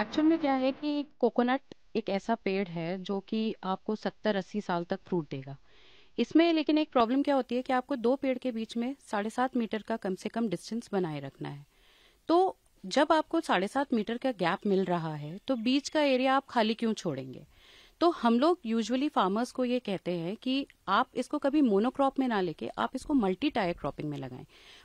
actual में क्या है कि कोकोनट एक ऐसा पेड़ है जो कि आपको सत्तर अस्सी साल तक फ्रूट देगा इसमें लेकिन एक प्रॉब्लम क्या होती है कि आपको दो पेड़ के बीच में साढ़े सात मीटर का कम से कम डिस्टेंस बनाए रखना है तो जब आपको साढ़े सात मीटर का गैप मिल रहा है तो बीच का एरिया आप खाली क्यों छोड़ेंगे तो हम लोग यूजुअली फार्मर्स को ये कहते हैं कि आप इसको कभी मोनोक्रॉप में ना लेके आप इसको मल्टी टायर क्रॉपिंग में लगाएं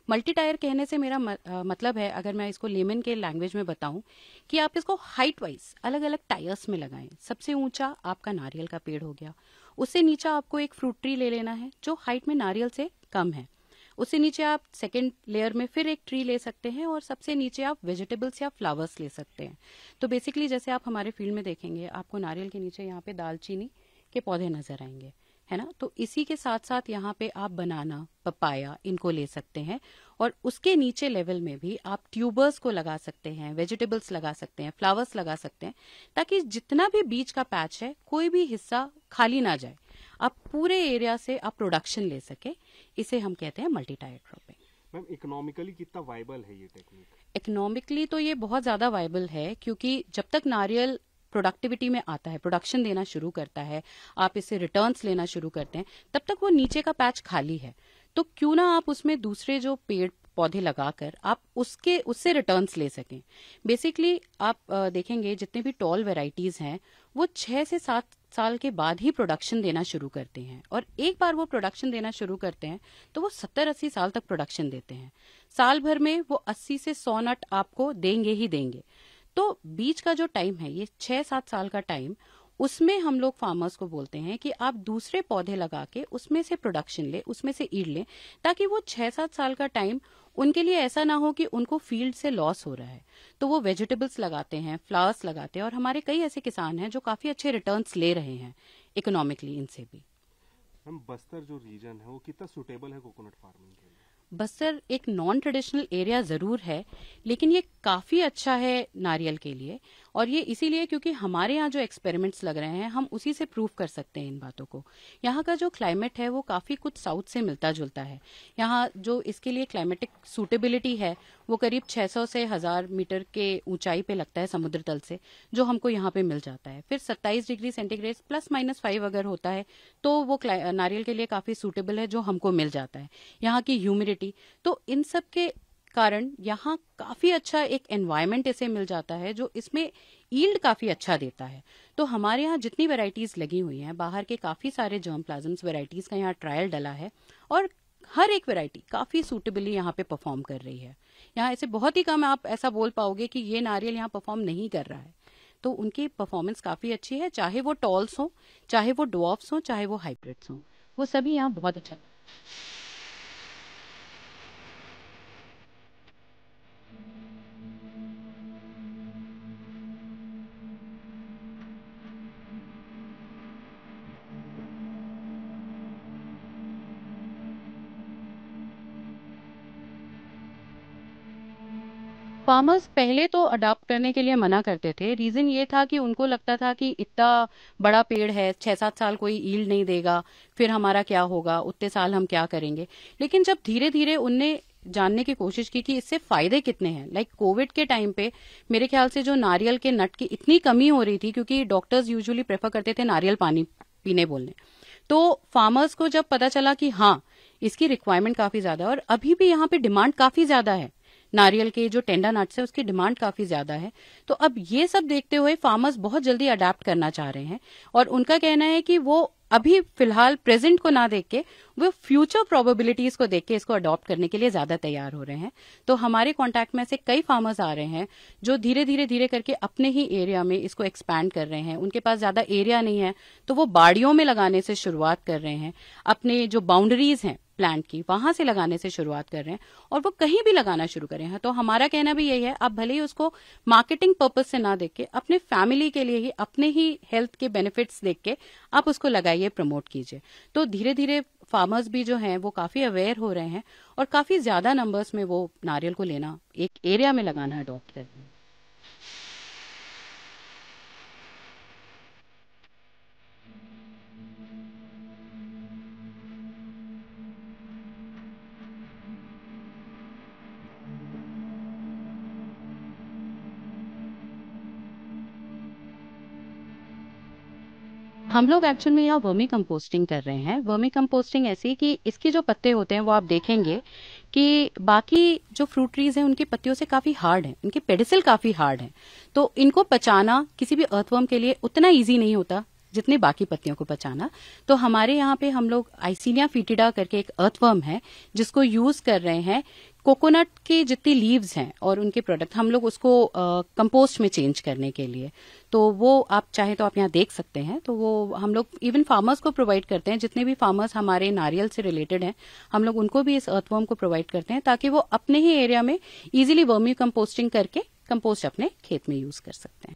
मल्टी टायर कहने से मेरा मतलब है अगर मैं इसको लेमन के लैंग्वेज में बताऊं कि आप इसको हाइट वाइज अलग अलग टायर्स में लगाएं सबसे ऊंचा आपका नारियल का पेड़ हो गया उससे नीचे आपको एक फ्रूट ट्री ले लेना है जो हाइट में नारियल से कम है उससे नीचे आप सेकेंड लेयर में फिर एक ट्री ले सकते हैं और सबसे नीचे आप वेजिटेबल्स या फ्लावर्स ले सकते हैं तो बेसिकली जैसे आप हमारे फील्ड में देखेंगे आपको नारियल के नीचे यहाँ पे दालचीनी के पौधे नजर आएंगे है ना तो इसी के साथ साथ यहाँ पे आप बनाना पपाया इनको ले सकते हैं और उसके नीचे लेवल में भी आप ट्यूबर्स को लगा सकते हैं वेजिटेबल्स लगा सकते हैं फ्लावर्स लगा सकते हैं ताकि जितना भी बीज का पैच है कोई भी हिस्सा खाली ना जाए आप पूरे एरिया से आप प्रोडक्शन ले सके इसे हम कहते हैं multi tier cropping ma'am economically कितना वाइबल है ये टेक्निक इकोनॉमिकली तो ये बहुत ज्यादा वाइबल है क्योंकि जब तक नारियल प्रोडक्टिविटी में आता है प्रोडक्शन देना शुरू करता है आप इससे रिटर्न्स लेना शुरू करते हैं तब तक वो नीचे का पैच खाली है तो क्यों ना आप उसमें दूसरे जो पेड़ पौधे लगाकर आप उसके उससे रिटर्न्स ले सकें बेसिकली आप देखेंगे जितने भी टॉल वेराइटीज हैं वो छह से सात साल के बाद ही प्रोडक्शन देना शुरू करते हैं और एक बार वो प्रोडक्शन देना शुरू करते हैं तो वो सत्तर अस्सी साल तक प्रोडक्शन देते हैं साल भर में वो अस्सी से सौ नट आपको देंगे ही देंगे तो बीच का जो टाइम है ये छह सात साल का टाइम उसमें हम लोग फार्मर्स को बोलते हैं कि आप दूसरे पौधे लगा के उसमें से प्रोडक्शन ले उसमें से ईड लें ताकि वो छह सात साल का टाइम उनके लिए ऐसा ना हो कि उनको फील्ड से लॉस हो रहा है तो वो वेजिटेबल्स लगाते हैं फ्लावर्स लगाते हैं और हमारे कई ऐसे किसान हैं जो काफी अच्छे रिटर्न्स ले रहे हैं इकोनॉमिकली इनसे भी हम बस्तर जो रीजन है वो कितना सुटेबल है कोकोनट फार्मिंग के लिए बस्तर एक नॉन ट्रेडिशनल एरिया जरूर है लेकिन ये काफ़ी अच्छा है नारियल के लिए और ये इसीलिए क्योंकि हमारे यहाँ जो एक्सपेरिमेंट्स लग रहे हैं हम उसी से प्रूव कर सकते हैं इन बातों को यहाँ का जो क्लाइमेट है वो काफ़ी कुछ साउथ से मिलता जुलता है यहाँ जो इसके लिए क्लाइमेटिक सूटेबिलिटी है वो करीब 600 से हज़ार मीटर के ऊंचाई पे लगता है समुद्र तल से जो हमको यहाँ पे मिल जाता है फिर सत्ताईस degree centigrade plus minus five अगर होता है तो वो नारियल के लिए काफ़ी सूटेबल है जो हमको मिल जाता है यहाँ की ह्यूमिडिटी तो इन सब के कारण यहाँ काफी अच्छा एक एनवायरमेंट इसे मिल जाता है जो इसमें ईल्ड काफी अच्छा देता है तो हमारे यहाँ जितनी वेराइटीज लगी हुई हैं बाहर के काफी सारे जर्म प्लाजम्स वेराइटीज का यहाँ ट्रायल डला है और हर एक वैरायटी काफी सूटेबली यहाँ पे परफॉर्म कर रही है यहाँ ऐसे बहुत ही कम आप ऐसा बोल पाओगे कि ये नारियल यहाँ परफॉर्म नहीं कर रहा है तो उनकी परफॉर्मेंस काफी अच्छी है चाहे वो टॉल्स हो चाहे वो डॉफ्स हो चाहे वो हाइब्रिड्स हो वो सभी यहाँ बहुत अच्छा फार्मर्स पहले तो अडाप्ट करने के लिए मना करते थे रीज़न ये था कि उनको लगता था कि इतना बड़ा पेड़ है छः सात साल कोई ईल्ड नहीं देगा फिर हमारा क्या होगा उतने साल हम क्या करेंगे लेकिन जब धीरे धीरे उनने जानने की कोशिश की कि इससे फायदे कितने हैं लाइक like कोविड के टाइम पे मेरे ख्याल से जो नारियल के नट की इतनी कमी हो रही थी क्योंकि डॉक्टर्स यूजुअली प्रेफर करते थे नारियल पानी पीने बोलने तो फार्मर्स को जब पता चला कि हाँ इसकी रिक्वायरमेंट काफी ज्यादा है और अभी भी यहाँ पे डिमांड काफी ज्यादा है नारियल के जो टेंडा नट्स है उसकी डिमांड काफी ज्यादा है तो अब ये सब देखते हुए फार्मर्स बहुत जल्दी अडेप्ट करना चाह रहे हैं और उनका कहना है कि वो अभी फिलहाल प्रेजेंट को ना देख के वो फ्यूचर प्रोबेबिलिटीज को देख के इसको अडॉप्ट करने के लिए ज्यादा तैयार हो रहे हैं तो हमारे कांटेक्ट में से कई फार्मर्स आ रहे हैं जो धीरे धीरे धीरे करके अपने ही एरिया में इसको एक्सपैंड कर रहे हैं उनके पास ज्यादा एरिया नहीं है तो वो बाड़ियों में लगाने से शुरुआत कर रहे हैं अपने जो बाउंड्रीज हैं प्लांट की वहां से लगाने से शुरुआत कर रहे हैं और वो कहीं भी लगाना शुरू करें हैं हाँ, तो हमारा कहना भी यही है आप भले ही उसको मार्केटिंग पर्पज से ना देख के अपने फैमिली के लिए ही अपने ही हेल्थ के बेनिफिट्स देख के आप उसको लगाइए प्रमोट कीजिए तो धीरे धीरे फार्मर्स भी जो हैं वो काफी अवेयर हो रहे हैं और काफी ज्यादा नंबर्स में वो नारियल को लेना एक एरिया में लगाना अडॉप्ट कर रहे हैं हम लोग एक्चुअल में यहाँ वर्मी कंपोस्टिंग कर रहे हैं वर्मी कंपोस्टिंग ऐसी कि इसके जो पत्ते होते हैं वो आप देखेंगे कि बाकी जो फ्रूट ट्रीज हैं उनकी पत्तियों से काफी हार्ड है इनके पेडिसल काफी हार्ड है तो इनको पचाना किसी भी अर्थवर्म के लिए उतना ईजी नहीं होता जितने बाकी पत्तियों को बचाना तो हमारे यहाँ पे हम लोग आइसिनिया फिटिडा करके एक अर्थवर्म है जिसको यूज कर रहे हैं कोकोनट के जितनी लीव्स हैं और उनके प्रोडक्ट हम लोग उसको कंपोस्ट में चेंज करने के लिए तो वो आप चाहे तो आप यहाँ देख सकते हैं तो वो हम लोग इवन फार्मर्स को प्रोवाइड करते हैं जितने भी फार्मर्स हमारे नारियल से रिलेटेड हैं हम लोग उनको भी इस अर्थवर्म को प्रोवाइड करते हैं ताकि वो अपने ही एरिया में इजीली वर्मी कंपोस्टिंग करके कंपोस्ट अपने खेत में यूज कर सकते हैं